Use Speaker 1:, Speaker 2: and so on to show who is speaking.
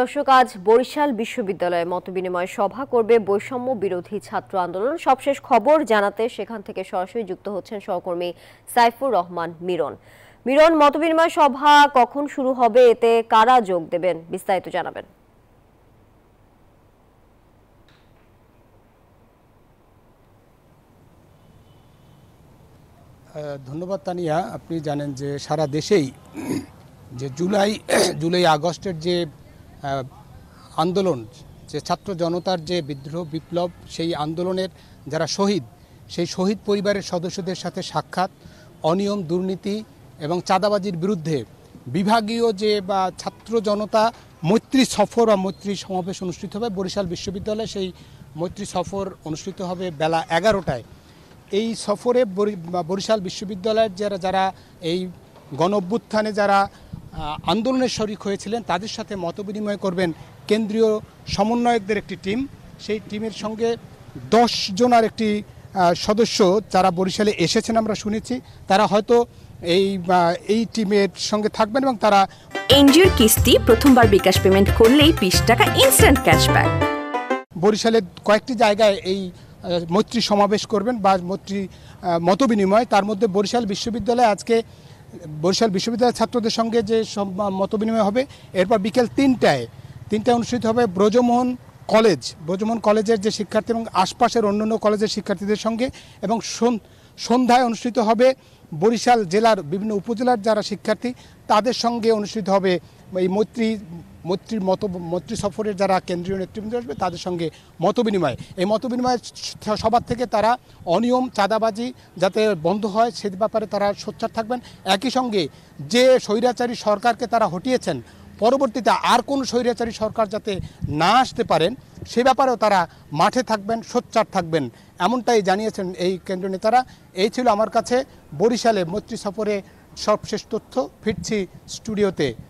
Speaker 1: দর্শক আজ বরিশাল বিশ্ববিদ্যালয়ে মতবিনিময় সভা করবে বৈষম্য বিরোধী ছাত্র আন্দোলন সবশেষ খবর জানাতে সেখান থেকে সরাসরি যুক্ত হচ্ছেন সহকর্মী সাইফুর রহমান মিরন মিরন মতবিনিময় সভা কখন শুরু হবে এতে কারা যোগ দেবেন বিস্তারিত জানাবেন
Speaker 2: ধন্যবাদ তানিয়া আপনি জানেন যে সারা দেশেই যে জুলাই জুলাই আগস্টের যে আন্দোলন যে ছাত্র জনতার যে বিদ্রোহ বিপ্লব সেই আন্দোলনের যারা শহীদ সেই শহীদ পরিবারের সদস্যদের সাথে সাক্ষাৎ অনিয়ম দুর্নীতি এবং চাঁদাবাজির বিরুদ্ধে বিভাগীয় যে বা ছাত্র জনতা মৈত্রী সফর বা মৈত্রী সমাবেশ অনুষ্ঠিত হবে বরিশাল বিশ্ববিদ্যালয়ে সেই মৈত্রী সফর অনুষ্ঠিত হবে বেলা এগারোটায় এই সফরে বরিশাল বিশ্ববিদ্যালয়ের যারা যারা এই গণ যারা আন্দোলনের শরিক হয়েছিলেন তাদের সাথে মতবিনিময় করবেন কেন্দ্রীয় সমন্বয়কদের একটি টিম সেই টিমের সঙ্গে দশ জনার একটি সদস্য যারা বরিশালে এসেছেন আমরা শুনেছি তারা হয়তো এই এই টিমের সঙ্গে থাকবেন এবং তারা এনজিওর কিস্তি প্রথমবার বিকাশ পেমেন্ট করলেই বিশ টাকা ইনস্ট্যান্ট ক্যাশব্যাক বরিশালের কয়েকটি জায়গায় এই মৈত্রী সমাবেশ করবেন বা মৈত্রী মতবিনিময় তার মধ্যে বরিশাল বিশ্ববিদ্যালয়ে আজকে বরিশাল বিশ্ববিদ্যালয়ের ছাত্রদের সঙ্গে যে মত বিনিময় হবে এরপর বিকেল তিনটায় তিনটায় অনুষ্ঠিত হবে ব্রজমোহন কলেজ ব্রজমোহন কলেজের যে শিক্ষার্থী এবং আশপাশের অন্যান্য কলেজের শিক্ষার্থীদের সঙ্গে এবং সন্ধ্যায় অনুষ্ঠিত হবে বরিশাল জেলার বিভিন্ন উপজেলার যারা শিক্ষার্থী তাদের সঙ্গে অনুষ্ঠিত হবে এই মৈত্রী মৈত্রীর মত মৈত্রী সফরের যারা কেন্দ্রীয় নেতৃবৃন্দ আসবে তাদের সঙ্গে মত বিনিময় এই মত সবার থেকে তারা অনিয়ম চাঁদাবাজি যাতে বন্ধ হয় সে ব্যাপারে তারা সোচ্চার থাকবেন একই সঙ্গে যে স্বৈরাচারী সরকারকে তারা হটিয়েছেন পরবর্তীতে আর কোন স্বৈরাচারী সরকার যাতে না আসতে পারেন সে ব্যাপারেও তারা মাঠে থাকবেন সোচ্চার থাকবেন এমনটাই জানিয়েছেন এই কেন্দ্রীয় নেতারা এই ছিল আমার কাছে বরিশালে মৈত্রী সফরে সর্বশেষ তথ্য ফিরছি স্টুডিওতে